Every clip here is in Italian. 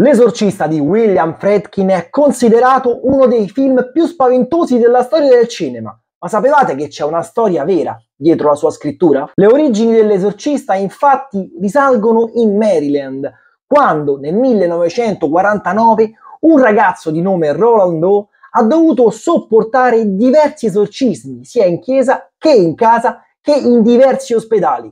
L'esorcista di William Fredkin è considerato uno dei film più spaventosi della storia del cinema, ma sapevate che c'è una storia vera dietro la sua scrittura? Le origini dell'esorcista infatti risalgono in Maryland, quando nel 1949 un ragazzo di nome Roland Doe ha dovuto sopportare diversi esorcismi, sia in chiesa che in casa che in diversi ospedali.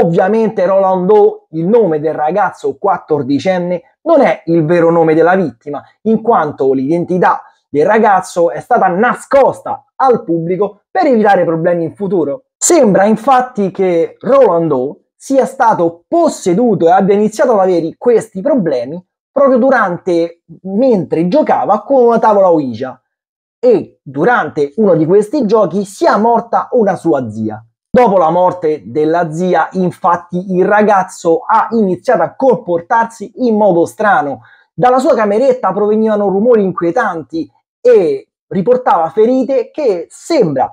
Ovviamente Roland Doe, il nome del ragazzo 14enne, non è il vero nome della vittima, in quanto l'identità del ragazzo è stata nascosta al pubblico per evitare problemi in futuro. Sembra infatti che Rolando sia stato posseduto e abbia iniziato ad avere questi problemi proprio durante mentre giocava con una tavola Ouija e durante uno di questi giochi sia morta una sua zia. Dopo la morte della zia, infatti, il ragazzo ha iniziato a comportarsi in modo strano. Dalla sua cameretta provenivano rumori inquietanti e riportava ferite che sembra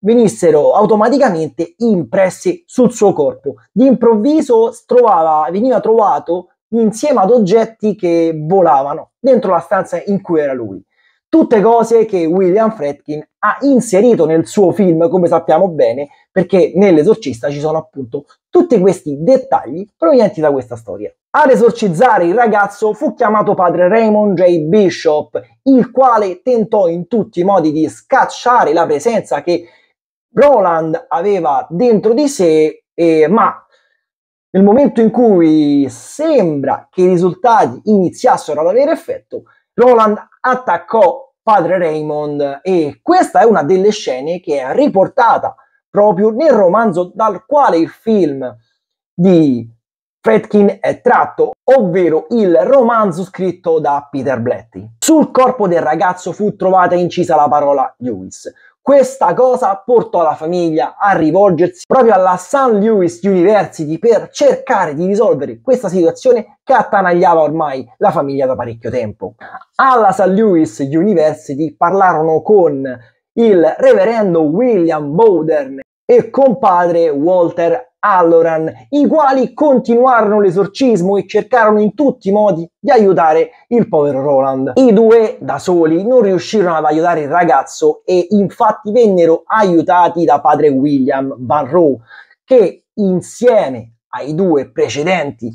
venissero automaticamente impresse sul suo corpo. D'improvviso trovava, veniva trovato insieme ad oggetti che volavano dentro la stanza in cui era lui. Tutte cose che William Fredkin ha inserito nel suo film, come sappiamo bene, perché nell'esorcista ci sono appunto tutti questi dettagli provenienti da questa storia. Ad esorcizzare il ragazzo fu chiamato padre Raymond J. Bishop, il quale tentò in tutti i modi di scacciare la presenza che Roland aveva dentro di sé, eh, ma nel momento in cui sembra che i risultati iniziassero ad avere effetto, Roland attaccò padre Raymond e questa è una delle scene che è riportata proprio nel romanzo dal quale il film di Fredkin è tratto, ovvero il romanzo scritto da Peter Blatty. Sul corpo del ragazzo fu trovata incisa la parola Lewis. Questa cosa portò la famiglia a rivolgersi proprio alla St. Louis University per cercare di risolvere questa situazione che attanagliava ormai la famiglia da parecchio tempo. Alla St. Louis University parlarono con il reverendo William Bowden e con padre Walter Alloran, i quali continuarono l'esorcismo e cercarono in tutti i modi di aiutare il povero Roland. I due da soli non riuscirono ad aiutare il ragazzo e infatti vennero aiutati da padre William Van Roe, che insieme ai due precedenti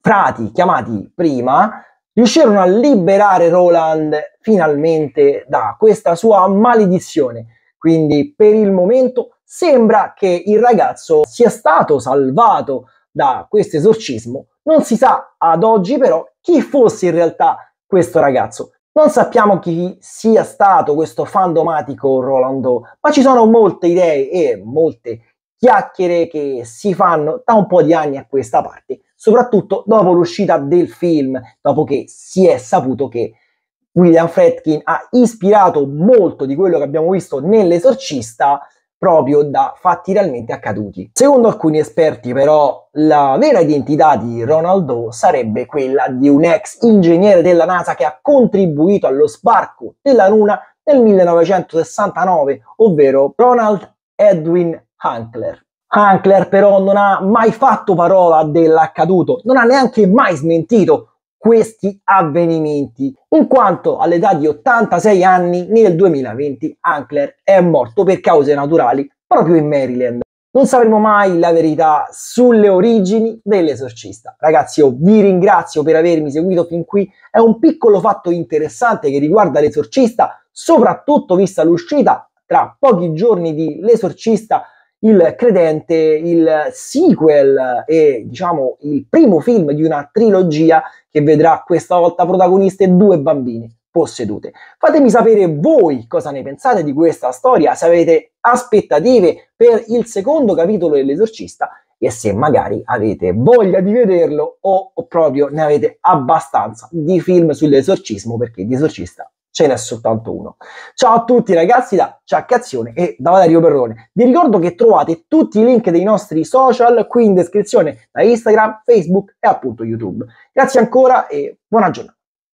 frati chiamati prima riuscirono a liberare Roland finalmente da questa sua maledizione. Quindi per il momento sembra che il ragazzo sia stato salvato da questo esorcismo. Non si sa ad oggi però chi fosse in realtà questo ragazzo. Non sappiamo chi sia stato questo fandomatico Rolando, ma ci sono molte idee e molte chiacchiere che si fanno da un po' di anni a questa parte, soprattutto dopo l'uscita del film, dopo che si è saputo che William Fredkin ha ispirato molto di quello che abbiamo visto nell'esorcista proprio da fatti realmente accaduti. Secondo alcuni esperti però la vera identità di Ronald O sarebbe quella di un ex ingegnere della NASA che ha contribuito allo sbarco della Luna nel 1969, ovvero Ronald Edwin Hankler. Hankler però non ha mai fatto parola dell'accaduto, non ha neanche mai smentito questi avvenimenti, in quanto all'età di 86 anni nel 2020 Ankler è morto per cause naturali proprio in Maryland. Non sapremo mai la verità sulle origini dell'esorcista. Ragazzi, io vi ringrazio per avermi seguito fin qui. È un piccolo fatto interessante che riguarda l'esorcista, soprattutto vista l'uscita tra pochi giorni di l'esorcista il Credente, il sequel e diciamo il primo film di una trilogia che vedrà questa volta protagoniste due bambini possedute. Fatemi sapere voi cosa ne pensate di questa storia, se avete aspettative per il secondo capitolo dell'esorcista e se magari avete voglia di vederlo o, o proprio ne avete abbastanza di film sull'esorcismo perché di esorcista ce n'è soltanto uno. Ciao a tutti ragazzi da Ciaccazione e da Valerio Perrone. Vi ricordo che trovate tutti i link dei nostri social qui in descrizione da Instagram, Facebook e appunto YouTube. Grazie ancora e buona giornata.